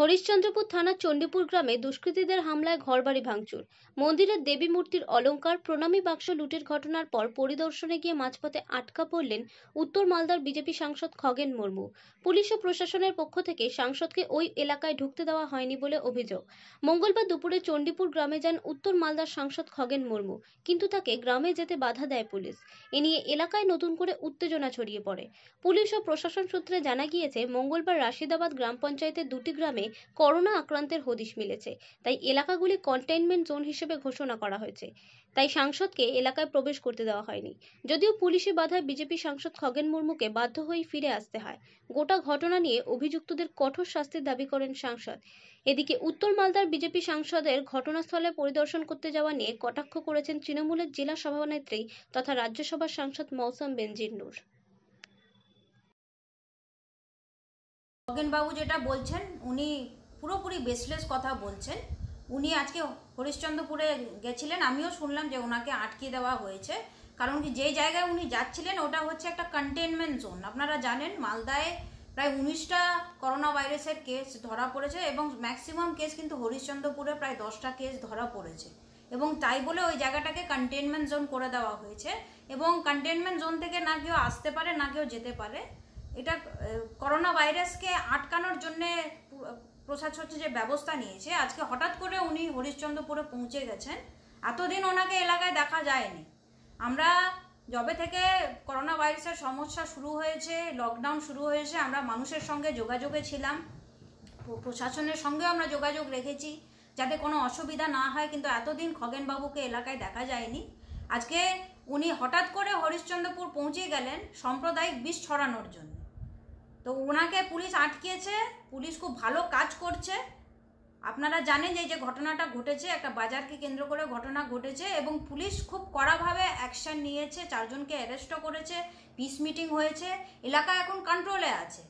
হরিশ্চন্দ্রপুর থানার চণ্ডীপুর গ্রামে দুষ্কৃতীদের হামলায় ঘরবাড়ি ভাঙচুর মন্দিরের দেবী মূর্তির অলঙ্কার প্রণামী বাক্স লুটের ঘটনার পর পরিদর্শনে গিয়ে মাঝপথে আটকা পড়লেন উত্তর মালদার বিজেপি সাংসদ খগেন মুর্মু পুলিশ ও প্রশাসনের পক্ষ থেকে সাংসদকে ওই এলাকায় ঢুকতে দেওয়া হয়নি বলে অভিযোগ মঙ্গলবার দুপুরে চণ্ডীপুর গ্রামে যান উত্তর মালদার সাংসদ খগেন মুর্মু কিন্তু তাকে গ্রামে যেতে বাধা দেয় পুলিশ এ নিয়ে এলাকায় নতুন করে উত্তেজনা ছড়িয়ে পড়ে পুলিশ ও প্রশাসন সূত্রে জানা গিয়েছে মঙ্গলবার রাশিদাবাদ গ্রাম পঞ্চায়েতের দুটি গ্রামে করোনা আক্রান্তের হদিশ মিলেছে তাই এলাকাগুলি কন্টেইনমেন্ট জোন হিসেবে ঘোষণা করা হয়েছে তাই সাংসদকে এলাকায় প্রবেশ করতে দেওয়া হয়নি যদিও পুলিশি বাধায় বিজেপি সাংসদ খগেন মুর্মুকে বাধ্য হয়ে ফিরে আসতে হয় গোটা ঘটনা নিয়ে অভিযুক্তদের কঠোর শাস্তির দাবি করেন সাংসদ এদিকে উত্তর মালদার বিজেপি সাংসদের ঘটনাস্থলে পরিদর্শন করতে যাওয়া নিয়ে কটাক্ষ করেছেন তৃণমূলের জেলা সভানেত্রী তথা রাজ্যসভার সাংসদ মৌসম বেনজির নূর খগেনবাবু যেটা বলছেন উনি পুরোপুরি বেসলেস কথা বলছেন উনি আজকে হরিশ্চন্দ্রপুরে গেছিলেন আমিও শুনলাম যে ওনাকে আটকে দেওয়া হয়েছে কারণ কি যে জায়গায় উনি যাচ্ছিলেন ওটা হচ্ছে একটা কন্টেনমেন্ট জোন আপনারা জানেন মালদায় প্রায় উনিশটা করোনা ভাইরাসের কেস ধরা পড়েছে এবং ম্যাক্সিমাম কেস কিন্তু হরিশ্চন্দ্রপুরে প্রায় দশটা কেস ধরা পড়েছে এবং তাই বলে ওই জায়গাটাকে কন্টেনমেন্ট জোন করে দেওয়া হয়েছে এবং কন্টেনমেন্ট জোন থেকে না কেউ আসতে পারে না কেউ যেতে পারে এটা করোনা ভাইরাসকে আটকানোর জন্যে সচ্ছে যে ব্যবস্থা নিয়েছে আজকে হঠাৎ করে উনি হরিশ্চন্দ্রপুরে পৌঁছে গেছেন এতদিন ওনাকে এলাকায় দেখা যায়নি আমরা যবে থেকে করোনা ভাইরাসের সমস্যা শুরু হয়েছে লকডাউন শুরু হয়েছে আমরা মানুষের সঙ্গে যোগাযোগে ছিলাম প্রশাসনের সঙ্গে আমরা যোগাযোগ রেখেছি যাতে কোনো অসুবিধা না হয় কিন্তু এতদিন খগেনবাবুকে এলাকায় দেখা যায়নি আজকে উনি হঠাৎ করে হরিশ্চন্দ্রপুর পৌঁছে গেলেন সাম্প্রদায়িক বিষ ছড়ানোর জন্য তো ওনাকে পুলিশ আটকিয়েছে পুলিশ খুব ভালো কাজ করছে আপনারা জানেন যে যে ঘটনাটা ঘটেছে একটা বাজারকে কেন্দ্র করে ঘটনা ঘটেছে এবং পুলিশ খুব কড়াভাবে অ্যাকশান নিয়েছে চারজনকে অ্যারেস্টও করেছে পিস মিটিং হয়েছে এলাকা এখন কন্ট্রোলে আছে